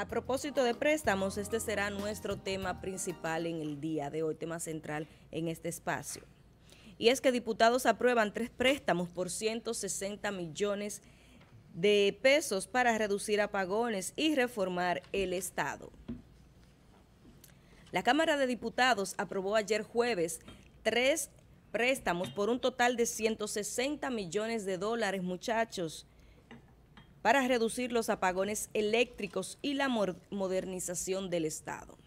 A propósito de préstamos, este será nuestro tema principal en el día de hoy, tema central en este espacio. Y es que diputados aprueban tres préstamos por 160 millones de pesos para reducir apagones y reformar el Estado. La Cámara de Diputados aprobó ayer jueves tres préstamos por un total de 160 millones de dólares, muchachos, para reducir los apagones eléctricos y la modernización del Estado.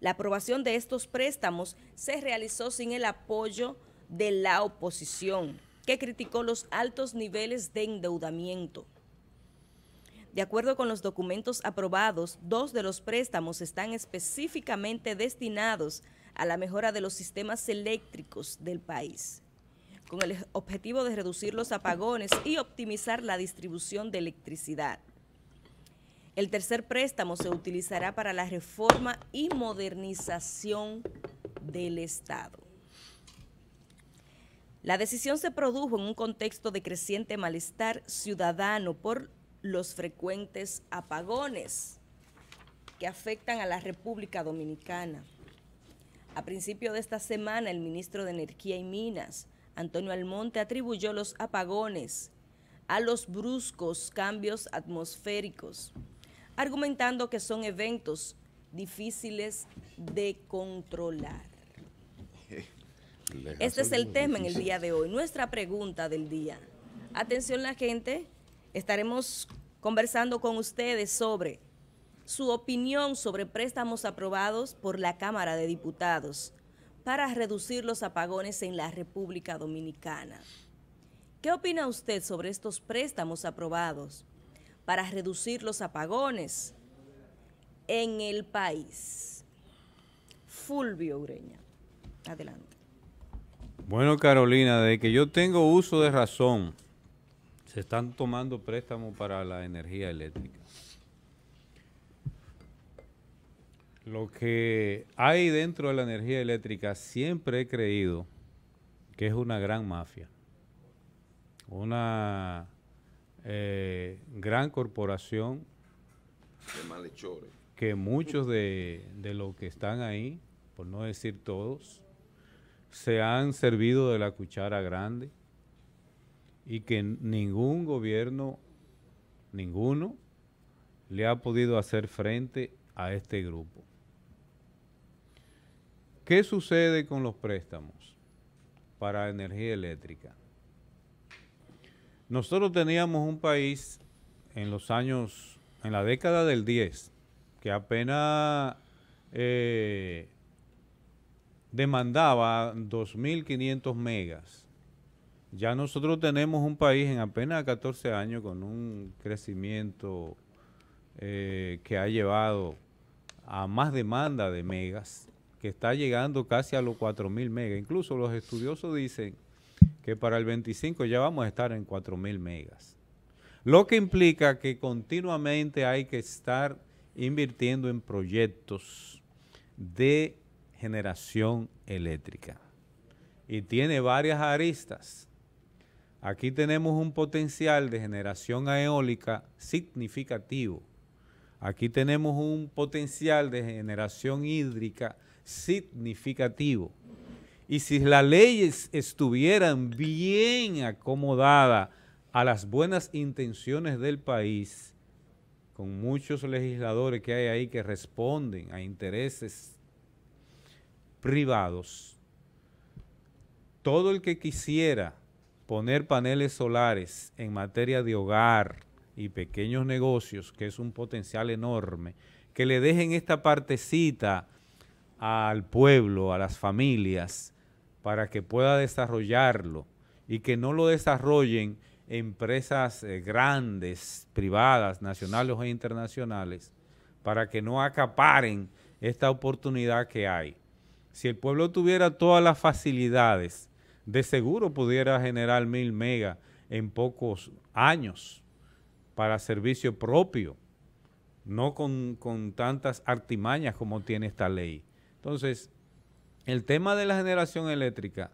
La aprobación de estos préstamos se realizó sin el apoyo de la oposición, que criticó los altos niveles de endeudamiento. De acuerdo con los documentos aprobados, dos de los préstamos están específicamente destinados a la mejora de los sistemas eléctricos del país con el objetivo de reducir los apagones y optimizar la distribución de electricidad. El tercer préstamo se utilizará para la reforma y modernización del Estado. La decisión se produjo en un contexto de creciente malestar ciudadano por los frecuentes apagones que afectan a la República Dominicana. A principio de esta semana, el ministro de Energía y Minas Antonio Almonte atribuyó los apagones a los bruscos cambios atmosféricos, argumentando que son eventos difíciles de controlar. Este es el tema en el día de hoy, nuestra pregunta del día. Atención la gente, estaremos conversando con ustedes sobre su opinión sobre préstamos aprobados por la Cámara de Diputados para reducir los apagones en la República Dominicana. ¿Qué opina usted sobre estos préstamos aprobados para reducir los apagones en el país? Fulvio Ureña, adelante. Bueno, Carolina, de que yo tengo uso de razón, se están tomando préstamos para la energía eléctrica. Lo que hay dentro de la energía eléctrica siempre he creído que es una gran mafia, una eh, gran corporación que muchos de los que están ahí, por no decir todos, se han servido de la cuchara grande y que ningún gobierno, ninguno, le ha podido hacer frente a este grupo. ¿Qué sucede con los préstamos para energía eléctrica? Nosotros teníamos un país en los años, en la década del 10, que apenas eh, demandaba 2.500 megas. Ya nosotros tenemos un país en apenas 14 años con un crecimiento eh, que ha llevado a más demanda de megas que está llegando casi a los 4.000 megas. Incluso los estudiosos dicen que para el 25 ya vamos a estar en 4.000 megas. Lo que implica que continuamente hay que estar invirtiendo en proyectos de generación eléctrica. Y tiene varias aristas. Aquí tenemos un potencial de generación eólica significativo. Aquí tenemos un potencial de generación hídrica significativo. Y si las leyes estuvieran bien acomodadas a las buenas intenciones del país, con muchos legisladores que hay ahí que responden a intereses privados, todo el que quisiera poner paneles solares en materia de hogar y pequeños negocios, que es un potencial enorme, que le dejen esta partecita al pueblo, a las familias, para que pueda desarrollarlo y que no lo desarrollen empresas eh, grandes, privadas, nacionales e internacionales, para que no acaparen esta oportunidad que hay. Si el pueblo tuviera todas las facilidades, de seguro pudiera generar mil megas en pocos años para servicio propio, no con tantas artimañas como tiene esta ley. Entonces, el tema de la generación eléctrica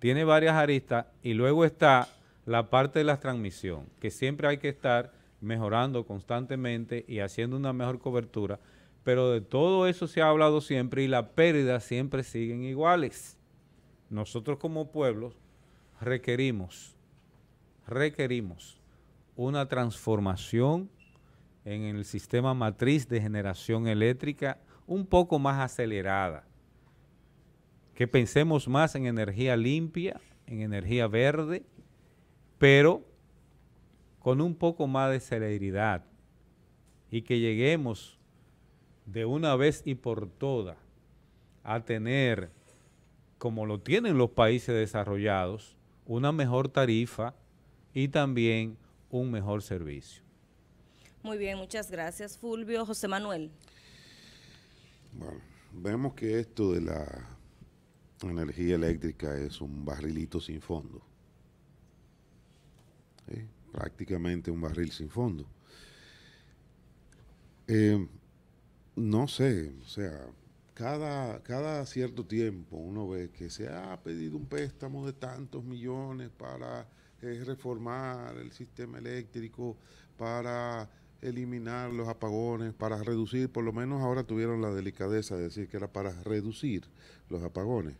tiene varias aristas y luego está la parte de la transmisión, que siempre hay que estar mejorando constantemente y haciendo una mejor cobertura, pero de todo eso se ha hablado siempre y las pérdidas siempre siguen iguales. Nosotros como pueblos requerimos, requerimos una transformación en el sistema matriz de generación eléctrica un poco más acelerada, que pensemos más en energía limpia, en energía verde, pero con un poco más de celeridad y que lleguemos de una vez y por todas a tener, como lo tienen los países desarrollados, una mejor tarifa y también un mejor servicio. Muy bien, muchas gracias Fulvio. José Manuel. Bueno, vemos que esto de la energía eléctrica es un barrilito sin fondo. Prácticamente un barril sin fondo. Eh, no sé, o sea, cada, cada cierto tiempo uno ve que se ha pedido un préstamo de tantos millones para eh, reformar el sistema eléctrico, para eliminar los apagones, para reducir, por lo menos ahora tuvieron la delicadeza de decir que era para reducir los apagones,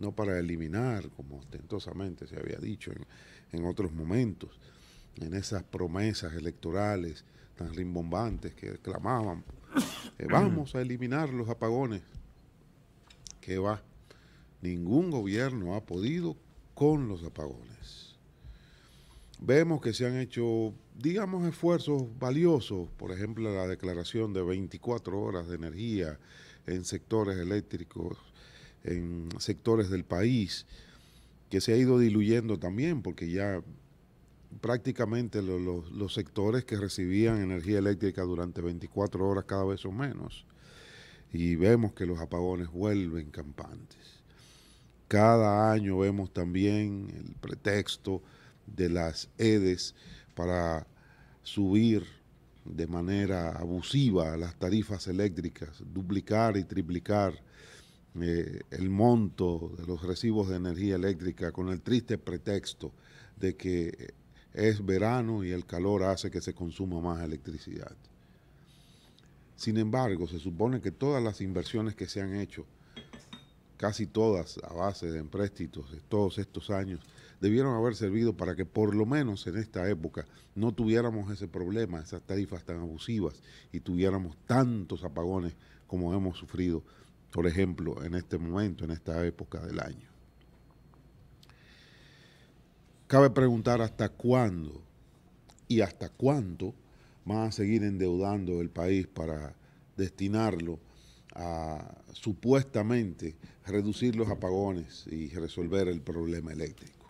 no para eliminar, como ostentosamente se había dicho en, otros momentos, en esas promesas electorales tan rimbombantes que clamaban, eh, vamos a eliminar los apagones. que va? Ningún gobierno ha podido con los apagones. Vemos que se han hecho digamos, esfuerzos valiosos, por ejemplo, la declaración de 24 horas de energía en sectores eléctricos, en sectores del país, que se ha ido diluyendo también, porque ya prácticamente los sectores que recibían energía eléctrica durante 24 horas cada vez son menos. Y vemos que los apagones vuelven campantes. Cada año vemos también el pretexto de las EDES para subir de manera abusiva las tarifas eléctricas, duplicar y triplicar eh, el monto de los recibos de energía eléctrica con el triste pretexto de que es verano y el calor hace que se consuma más electricidad. Sin embargo, se supone que todas las inversiones que se han hecho casi todas a base de empréstitos de todos estos años, debieron haber servido para que por lo menos en esta época no tuviéramos ese problema, esas tarifas tan abusivas y tuviéramos tantos apagones como hemos sufrido, por ejemplo, en este momento, en esta época del año. Cabe preguntar hasta cuándo y hasta cuánto van a seguir endeudando el país para destinarlo a supuestamente reducir los apagones y resolver el problema eléctrico.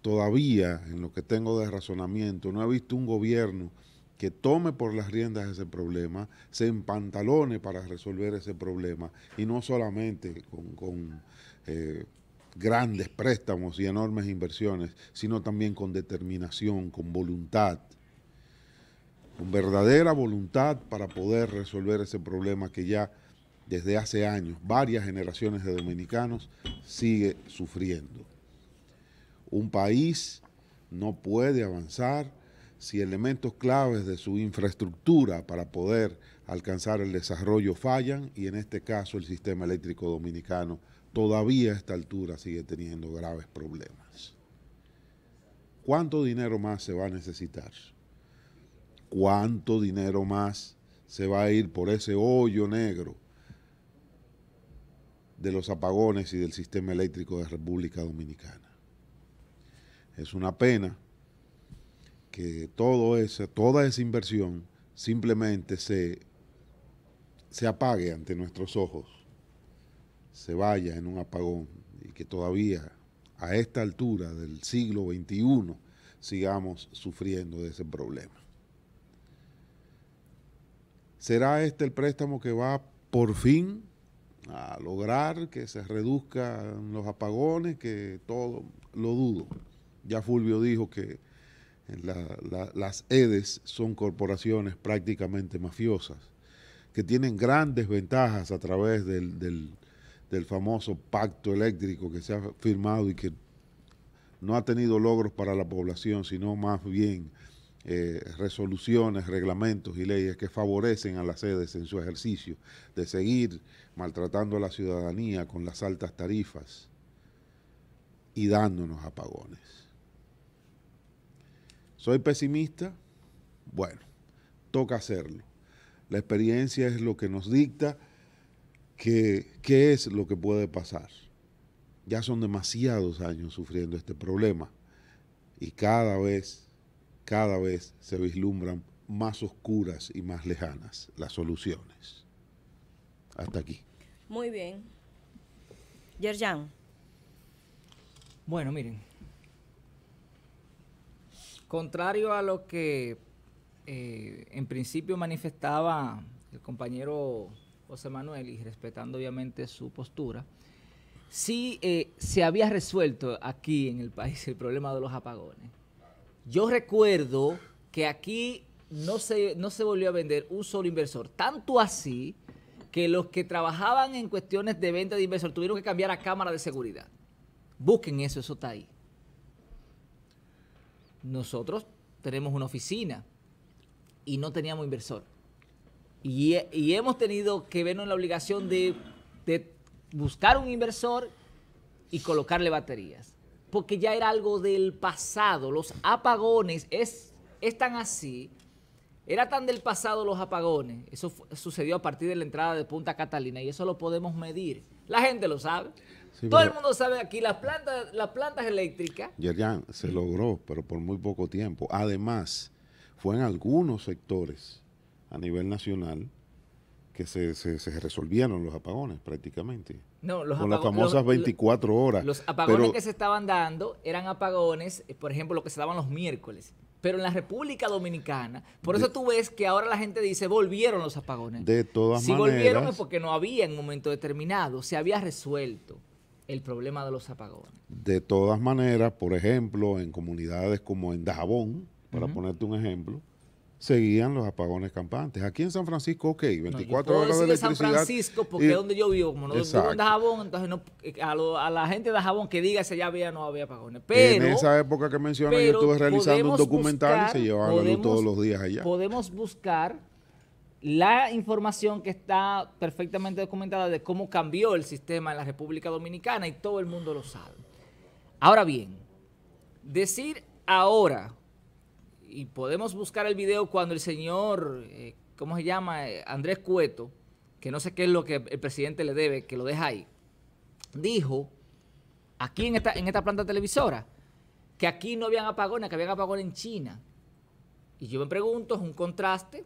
Todavía, en lo que tengo de razonamiento, no he visto un gobierno que tome por las riendas ese problema, se empantalone para resolver ese problema y no solamente con, eh, grandes préstamos y enormes inversiones, sino también con determinación, con voluntad con verdadera voluntad para poder resolver ese problema que ya desde hace años varias generaciones de dominicanos sigue sufriendo. Un país no puede avanzar si elementos claves de su infraestructura para poder alcanzar el desarrollo fallan y en este caso el sistema eléctrico dominicano todavía a esta altura sigue teniendo graves problemas. ¿Cuánto dinero más se va a necesitar? cuánto dinero más se va a ir por ese hoyo negro de los apagones y del sistema eléctrico de República Dominicana. Es una pena que toda esa inversión simplemente se, se apague ante nuestros ojos, se vaya en un apagón y que todavía a esta altura del siglo XXI sigamos sufriendo de ese problema. ¿Será este el préstamo que va por fin a lograr que se reduzcan los apagones, que todo? Lo dudo. Ya Fulvio dijo que las EDES son corporaciones prácticamente mafiosas, que tienen grandes ventajas a través del, del famoso pacto eléctrico que se ha firmado y que no ha tenido logros para la población, sino más bien eh, resoluciones, reglamentos y leyes que favorecen a las sedes en su ejercicio, de seguir maltratando a la ciudadanía con las altas tarifas y dándonos apagones. ¿Soy pesimista? Bueno, toca hacerlo. La experiencia es lo que nos dicta qué es lo que puede pasar. Ya son demasiados años sufriendo este problema y cada vez cada vez se vislumbran más oscuras y más lejanas las soluciones. Hasta aquí. Muy bien. Yerjan. Bueno, miren. Contrario a lo que eh, en principio manifestaba el compañero José Manuel y respetando obviamente su postura, sí eh, se había resuelto aquí en el país el problema de los apagones yo recuerdo que aquí no se, no se volvió a vender un solo inversor. Tanto así que los que trabajaban en cuestiones de venta de inversor tuvieron que cambiar a cámara de seguridad. Busquen eso, eso está ahí. Nosotros tenemos una oficina y no teníamos inversor. Y, hemos tenido que vernos en la obligación de buscar un inversor y colocarle baterías porque ya era algo del pasado. Los apagones es, tan así, era tan del pasado los apagones. Eso sucedió a partir de la entrada de Punta Catalina y eso lo podemos medir. La gente lo sabe. Todo el mundo sabe aquí las plantas, las plantas eléctricas. Ya se logró, pero por muy poco tiempo. Además, fue en algunos sectores a nivel nacional que se, se, resolvieron los apagones prácticamente. No, los Con las famosas 24 horas. Los apagones que se estaban dando eran apagones, eh, por ejemplo, lo que se daban los miércoles. Pero en la República Dominicana, por eso tú ves que ahora la gente dice, volvieron los apagones. De todas maneras. Si volvieron es porque no había en un momento determinado, se había resuelto el problema de los apagones. De todas maneras, por ejemplo, en comunidades como en Dajabón, para ponerte un ejemplo, seguían los apagones campantes. Aquí en San Francisco, ok, 24 no, horas de electricidad. San Francisco, porque es donde yo vivo, como no vivo en jabón, entonces no, a, la gente de jabón que diga si ya había no había apagones. en esa época que menciona, yo estuve realizando un documental y se llevaban todos los días allá. Podemos buscar la información que está perfectamente documentada de cómo cambió el sistema en la República Dominicana y todo el mundo lo sabe. Ahora bien, decir ahora y podemos buscar el video cuando el señor, eh, ¿cómo se llama? Eh, Andrés Cueto, que no sé qué es lo que el presidente le debe, que lo deja ahí, dijo aquí en esta, en esta planta televisora que aquí no habían apagones, que habían apagones en China. Y yo me pregunto, es un contraste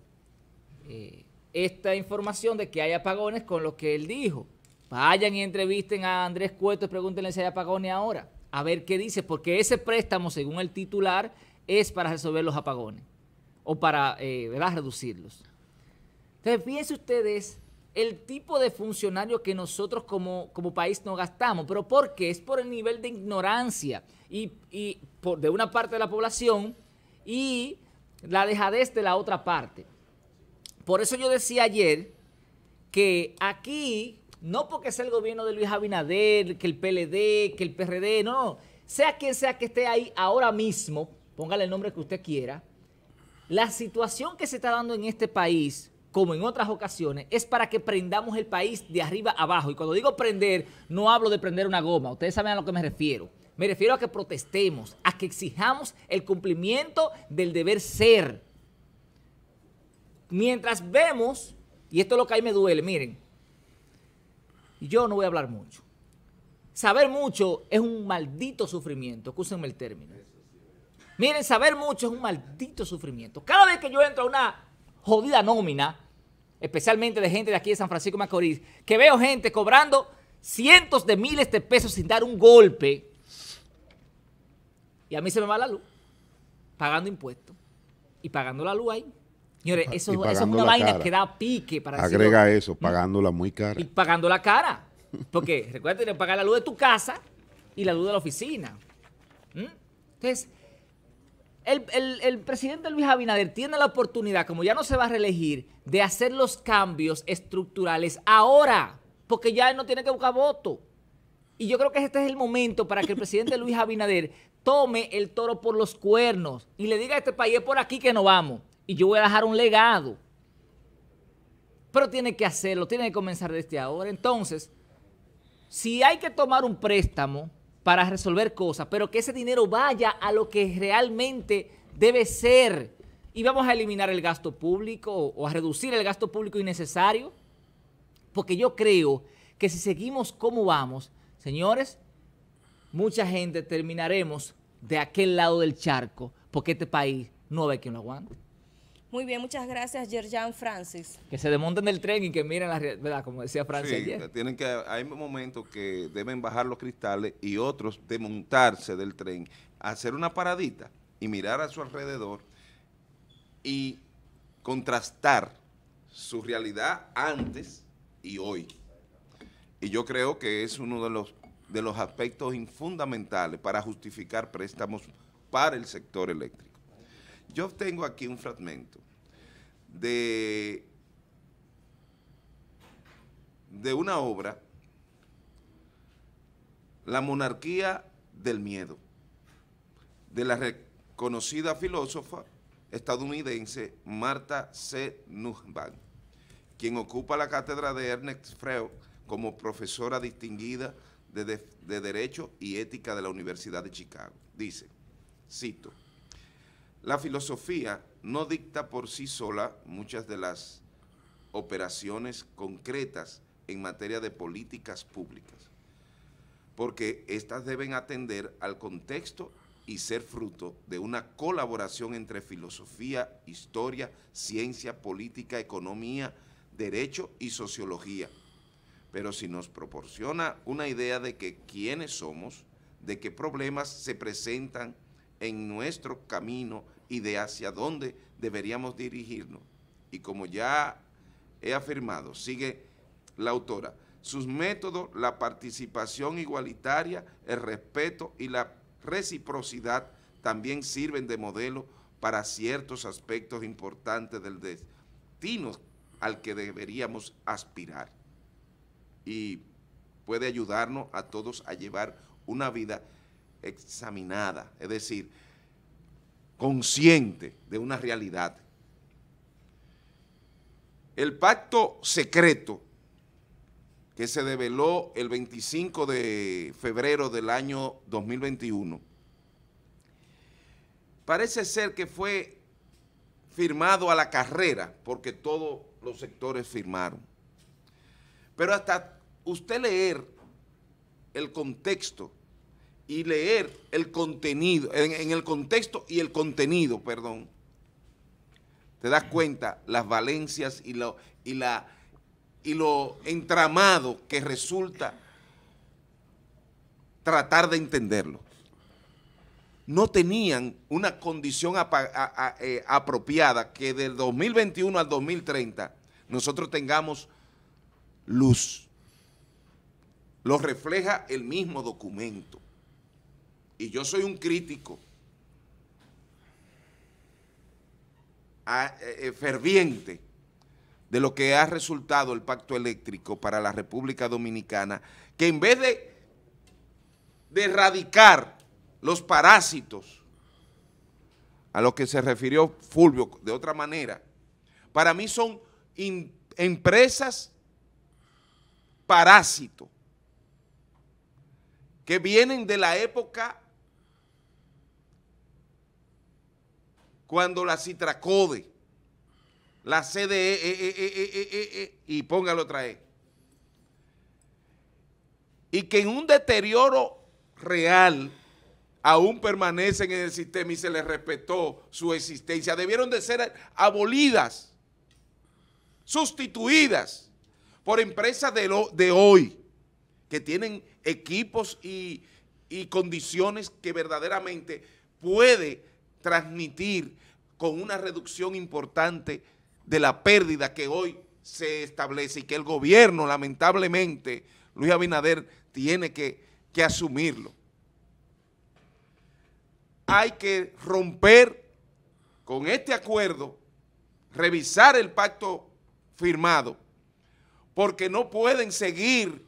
eh, esta información de que hay apagones con lo que él dijo. Vayan y entrevisten a Andrés Cueto y pregúntenle si hay apagones ahora. A ver qué dice, porque ese préstamo, según el titular, es para resolver los apagones o para eh, reducirlos. Entonces, fíjense ustedes el tipo de funcionario que nosotros como, como país no gastamos. ¿Pero por qué? Es por el nivel de ignorancia y, por, de una parte de la población y la dejadez de la otra parte. Por eso yo decía ayer que aquí, no porque sea el gobierno de Luis Abinader, que el PLD, que el PRD, no. Sea quien sea que esté ahí ahora mismo, póngale el nombre que usted quiera, la situación que se está dando en este país, como en otras ocasiones, es para que prendamos el país de arriba abajo. Y cuando digo prender, no hablo de prender una goma, ustedes saben a lo que me refiero. Me refiero a que protestemos, a que exijamos el cumplimiento del deber ser. Mientras vemos, y esto es lo que a mí me duele, miren, yo no voy a hablar mucho. Saber mucho es un maldito sufrimiento, escúsenme el término. Miren, saber mucho es un maldito sufrimiento. Cada vez que yo entro a una jodida nómina, especialmente de gente de aquí de San Francisco Macorís, que veo gente cobrando cientos de miles de pesos sin dar un golpe, y a mí se me va la luz, pagando impuestos y pagando la luz ahí. Señores, eso, es una vaina que da pique para Agrega eso, mm. pagándola muy cara. Y pagando la cara. Porque recuerda que pagar la luz de tu casa y la luz de la oficina. Mm. Entonces, el, presidente Luis Abinader tiene la oportunidad, como ya no se va a reelegir, de hacer los cambios estructurales ahora, porque ya él no tiene que buscar voto. Y yo creo que este es el momento para que el presidente Luis Abinader tome el toro por los cuernos y le diga a este país, es por aquí que no vamos, y yo voy a dejar un legado. Pero tiene que hacerlo, tiene que comenzar desde ahora. Entonces, si hay que tomar un préstamo, para resolver cosas, pero que ese dinero vaya a lo que realmente debe ser. Y vamos a eliminar el gasto público o a reducir el gasto público innecesario, porque yo creo que si seguimos como vamos, señores, mucha gente terminaremos de aquel lado del charco, porque este país no ve que lo aguanta. Muy bien, muchas gracias, Yerjan Francis. Que se desmonten del tren y que miren la realidad, como decía Francis Tienen que, hay momentos que deben bajar los cristales y otros desmontarse del tren, hacer una paradita y mirar a su alrededor y contrastar su realidad antes y hoy. Y yo creo que es uno de los, de los aspectos fundamentales para justificar préstamos para el sector eléctrico. Yo tengo aquí un fragmento de, de una obra, La monarquía del miedo, de la reconocida filósofa estadounidense Marta C. Nussbaum, quien ocupa la cátedra de Ernest Freud como profesora distinguida de, de Derecho y Ética de la Universidad de Chicago. Dice, cito, la filosofía no dicta por sí sola muchas de las operaciones concretas en materia de políticas públicas, porque éstas deben atender al contexto y ser fruto de una colaboración entre filosofía, historia, ciencia, política, economía, derecho y sociología. Pero si nos proporciona una idea de que quiénes somos, de qué problemas se presentan en nuestro camino, y de hacia dónde deberíamos dirigirnos. Y como ya he afirmado, sigue la autora, sus métodos, la participación igualitaria, el respeto y la reciprocidad también sirven de modelo para ciertos aspectos importantes del destino al que deberíamos aspirar. Y puede ayudarnos a todos a llevar una vida examinada, es decir, consciente de una realidad. El pacto secreto que se develó el 25 de febrero del año 2021, parece ser que fue firmado a la carrera, porque todos los sectores firmaron. Pero hasta usted leer el contexto y leer el contenido, en, el contexto y el contenido, perdón, te das cuenta las valencias y lo, y la, y lo entramado que resulta tratar de entenderlo. No tenían una condición eh, apropiada que del 2021 al 2030 nosotros tengamos luz. Lo refleja el mismo documento y yo soy un crítico ah, eh, eh, ferviente de lo que ha resultado el pacto eléctrico para la República Dominicana, que en vez de, erradicar los parásitos, a lo que se refirió Fulvio de otra manera, para mí son empresas parásito, que vienen de la época cuando la Citracode, la CDE, e, e, e, y póngalo otra vez, y que en un deterioro real aún permanecen en el sistema y se les respetó su existencia, debieron de ser abolidas, sustituidas por empresas de, lo, de hoy, que tienen equipos y, y condiciones que verdaderamente puede transmitir con una reducción importante de la pérdida que hoy se establece y que el gobierno, lamentablemente, Luis Abinader tiene que, que asumirlo. Hay que romper con este acuerdo, revisar el pacto firmado, porque no pueden seguir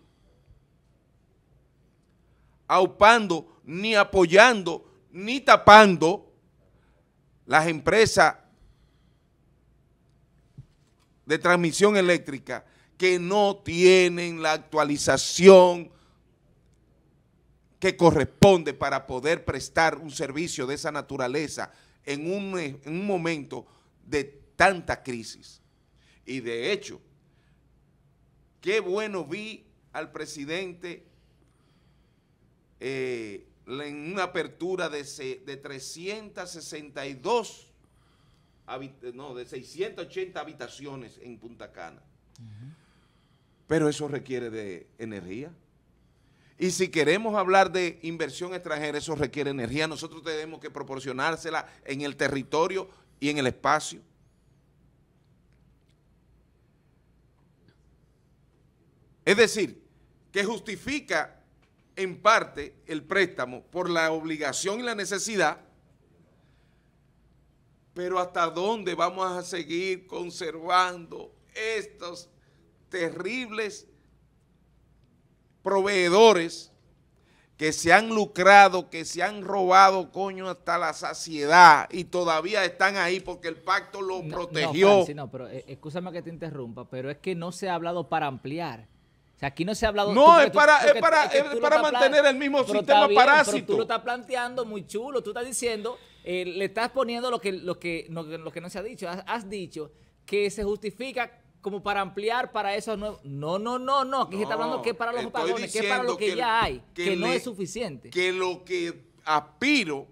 aupando, ni apoyando, ni tapando las empresas de transmisión eléctrica que no tienen la actualización que corresponde para poder prestar un servicio de esa naturaleza en un, momento de tanta crisis. Y de hecho, qué bueno vi al presidente eh, en una apertura de, de 362, no, de 680 habitaciones en Punta Cana. Pero eso requiere de energía. Y si queremos hablar de inversión extranjera, eso requiere energía. Nosotros tenemos que proporcionársela en el territorio y en el espacio. Es decir, que justifica en parte el préstamo por la obligación y la necesidad, pero ¿hasta dónde vamos a seguir conservando estos terribles proveedores que se han lucrado, que se han robado, coño, hasta la saciedad y todavía están ahí porque el pacto lo protegió. No, no, pero escúchame eh, que te interrumpa, pero es que no se ha hablado para ampliar o sea, aquí no se ha hablado... No, es para, es, para, mantener el mismo sistema parásito. tú lo estás planteando muy chulo, tú estás diciendo, eh, le estás poniendo lo que, lo, que, no, lo que no se ha dicho. Has, dicho que se justifica como para ampliar para esos nuevos... No, no, no, no, aquí se está hablando que es para los opagones, que es para lo que, ya hay, que, no es suficiente. Que lo que aspiro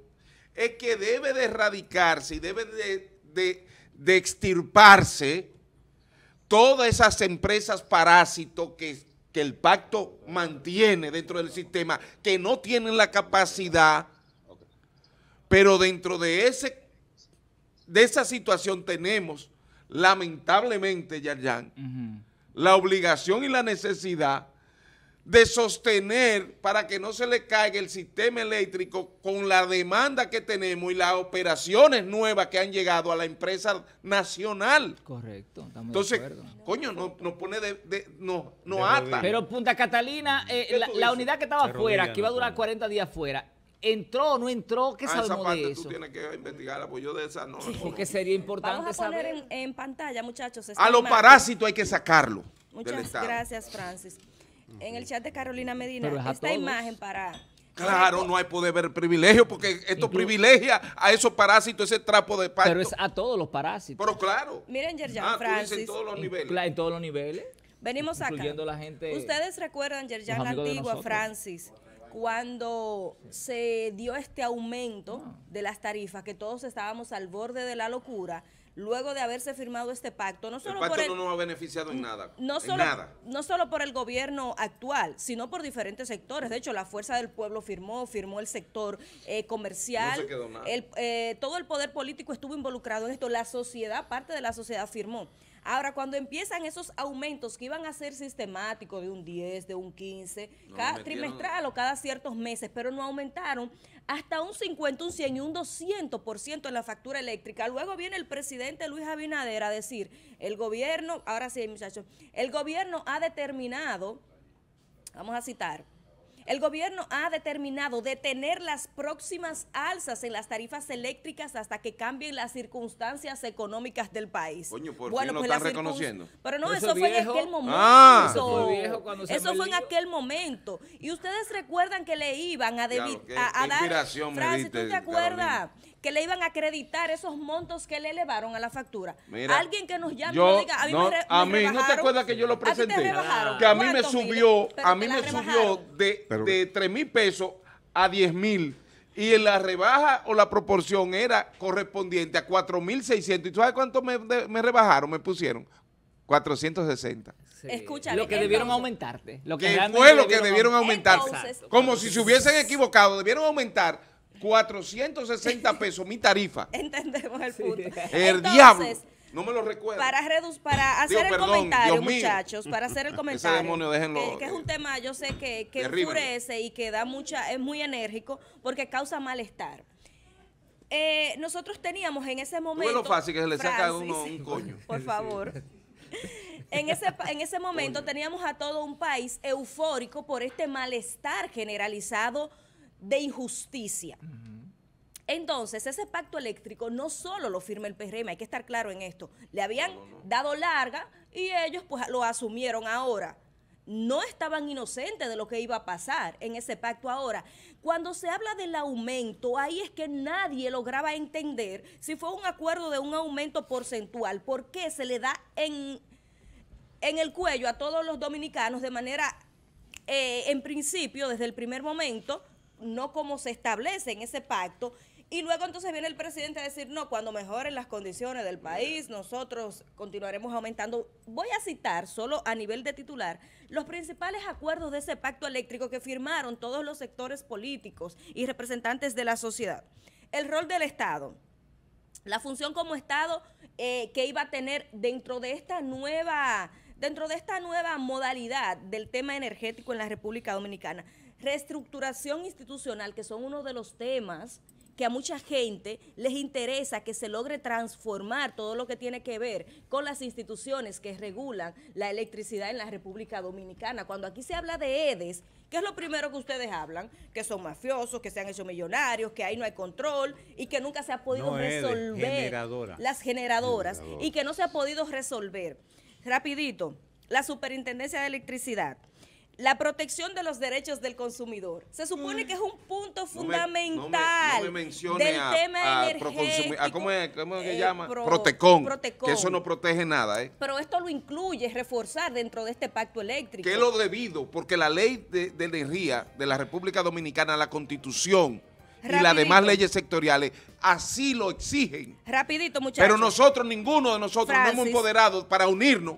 es que debe de erradicarse y debe de, de extirparse todas esas empresas parásitos que que el pacto mantiene dentro del sistema, que no tienen la capacidad, pero dentro de, ese, de esa situación tenemos, lamentablemente, Yaryán, la obligación y la necesidad de sostener para que no se le caiga el sistema eléctrico con la demanda que tenemos y las operaciones nuevas que han llegado a la empresa nacional. Correcto. Entonces, coño, nos no pone de, no, no ata. Pero Punta Catalina, eh, la, unidad que estaba afuera, que iba a durar 40 días afuera, ¿Entró o no entró? ¿Qué ah, sabemos esa parte de Tú tienes que investigarla, pues yo de esa no. Sí, porque sería importante Vamos a poner En, en, pantalla, muchachos. A los parásitos hay que sacarlo. Muchas gracias, Francis en el chat de Carolina Medina esta imagen para... Claro, no hay poder ver privilegio porque esto privilegia a esos parásitos, ese trapo de pacto. Pero es a todos los parásitos. Pero claro. Miren, ah, Francis. En todos los niveles. En, todos los niveles. Venimos acá. La gente, Ustedes recuerdan, Yerjan Antigua, Francis, cuando se dio este aumento ah. de las tarifas, que todos estábamos al borde de la locura luego de haberse firmado este pacto. No solo por el, nos ha beneficiado en nada. nada. no solo por el gobierno actual, sino por diferentes sectores. De hecho, la Fuerza del Pueblo firmó, firmó el sector eh, comercial. No quedó El, eh, todo el poder político estuvo involucrado en esto. La sociedad, parte de la sociedad firmó. Ahora, cuando empiezan esos aumentos que iban a ser sistemáticos de un 10, de un 15, cada trimestral o cada ciertos meses, pero no aumentaron hasta un 50, un 100 y un 200% en la factura eléctrica. Luego viene el presidente Luis Abinader a decir, el gobierno, ahora sí muchachos, el gobierno ha determinado, vamos a citar, el gobierno ha determinado detener las próximas alzas en las tarifas eléctricas hasta que cambien las circunstancias económicas del país. Coño, ¿por bueno, no lo pues están reconociendo? Pero no, eso, fue en aquel ah, momento. Ah, eso fue, en aquel momento. Y ustedes recuerdan que le iban a, dar... Francis, ¿tú te acuerdas? que le iban a acreditar esos montos que le elevaron a la factura. Alguien que nos llame y diga, a mí no, me, a ¿no te acuerdas que yo lo presenté? que a mí me subió, a mí me subió de, de 3 mil pesos a 10 mil. Y en la rebaja o la proporción era correspondiente a 4.600. ¿Y tú sabes cuánto me, rebajaron, me pusieron? 460. lo que debieron aumentarte. Pues, lo que, fue lo que debieron aumentar. Como si se hubiesen equivocado, debieron aumentar 460 pesos mi tarifa. Entendemos el punto. El Entonces, diablo. No me lo recuerdo. Para, reducir para hacer el comentario, muchachos, para hacer el comentario. demonio, que, es un tema, yo sé que, que enfurece y que da mucha, es muy enérgico porque causa malestar. Eh, nosotros teníamos en ese momento. Es lo fácil que se le saca a uno un coño. Por favor. en ese, en ese momento teníamos a todo un país eufórico por este malestar generalizado de injusticia. Entonces, ese pacto eléctrico no solo lo firma el PRM, hay que estar claro en esto. Le habían dado larga y ellos pues lo asumieron ahora. No estaban inocentes de lo que iba a pasar en ese pacto ahora. Cuando se habla del aumento, ahí es que nadie lograba entender si fue un acuerdo de un aumento porcentual, por qué se le da en, en el cuello a todos los dominicanos de manera, eh, en principio, desde el primer momento, no como se establece en ese pacto, y luego entonces viene el presidente a decir, no, cuando mejoren las condiciones del país, nosotros continuaremos aumentando. Voy a citar, solo a nivel de titular, los principales acuerdos de ese pacto eléctrico que firmaron todos los sectores políticos y representantes de la sociedad. El rol del Estado, la función como Estado eh, que iba a tener dentro de esta nueva... Dentro de esta nueva modalidad del tema energético en la República Dominicana, reestructuración institucional, que son uno de los temas que a mucha gente les interesa que se logre transformar todo lo que tiene que ver con las instituciones que regulan la electricidad en la República Dominicana. Cuando aquí se habla de EDES, que es lo primero que ustedes hablan? Que son mafiosos, que se han hecho millonarios, que ahí no hay control y que nunca se ha podido resolver las generadoras y que no se ha podido resolver. Rapidito, la Superintendencia de Electricidad la protección de los derechos del consumidor. Se supone mm. que es un punto fundamental del tema energético. ¿Cómo es, eh, llama? protecón, Que eso no protege nada. ¿eh? Pero esto lo incluye reforzar dentro de este pacto eléctrico. Que es lo debido, porque la ley de, energía de la República Dominicana, la constitución, y las demás leyes sectoriales así lo exigen. Rapidito, muchachos. Pero nosotros, ninguno de nosotros, no hemos empoderado para unirnos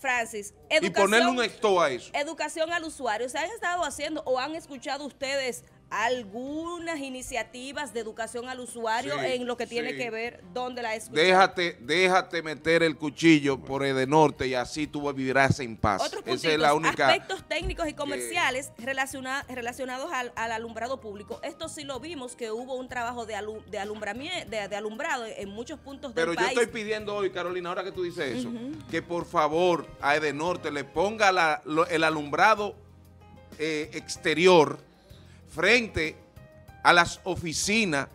Francis, educación, esto Educación al usuario. ¿Se han estado haciendo o han escuchado ustedes algunas iniciativas de educación al usuario en lo que tiene que ver donde la escuchamos. Déjate, déjate meter el cuchillo por el norte y así tú vivirás en paz. es la única aspectos técnicos y comerciales relacionados relacionados al, alumbrado público. Esto sí lo vimos que hubo un trabajo de, de alumbramiento, de, alumbrado en muchos puntos del Pero yo estoy pidiendo hoy, Carolina, ahora que tú dices eso, que por favor a Edenorte le ponga la, el alumbrado eh, exterior frente a las oficinas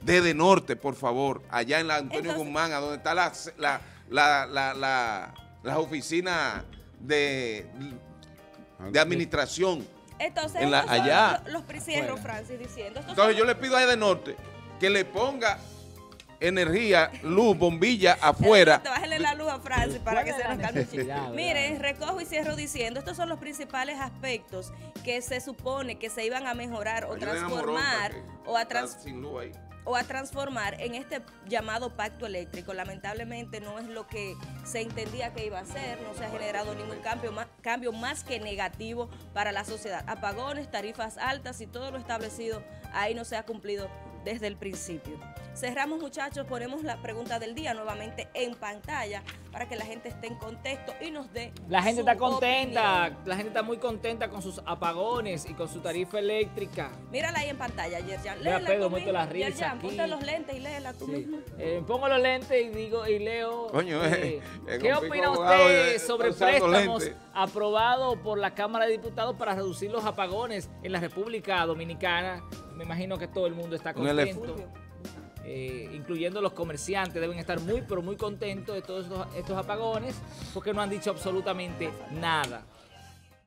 de De Norte, por favor, allá en la Antonio Guzmán, a donde están las, la, la, oficinas de, de administración. Entonces, allá. los, Francis, diciendo. Entonces, yo le pido a De Norte que le ponga energía, luz, bombilla afuera. bájale la luz a Francis para que se nos calme. Miren, recojo y cierro diciendo, estos son los principales aspectos que se supone que se iban a mejorar o transformar o a transformar transformar en este llamado pacto eléctrico. Lamentablemente no es lo que se entendía que iba a ser, no se ha generado ningún cambio cambio más que negativo para la sociedad. Apagones, tarifas altas y todo lo establecido ahí no se ha cumplido desde el principio. Cerramos muchachos, ponemos la pregunta del día nuevamente en pantalla para que la gente esté en contexto y nos dé La gente está contenta, la gente está muy contenta con sus apagones y con su tarifa eléctrica. Mírala ahí en pantalla, Yerjan. la Yerjan, ponte los lentes y léela tú eh, pongo los lentes y digo y leo. Coño, eh, eh, ¿Qué opina usted sobre préstamos aprobados por la Cámara de Diputados para reducir los apagones en la República Dominicana? Me imagino que todo el mundo está contento. Eh, incluyendo los comerciantes, deben estar muy, pero muy contentos de todos estos apagones porque no han dicho absolutamente nada.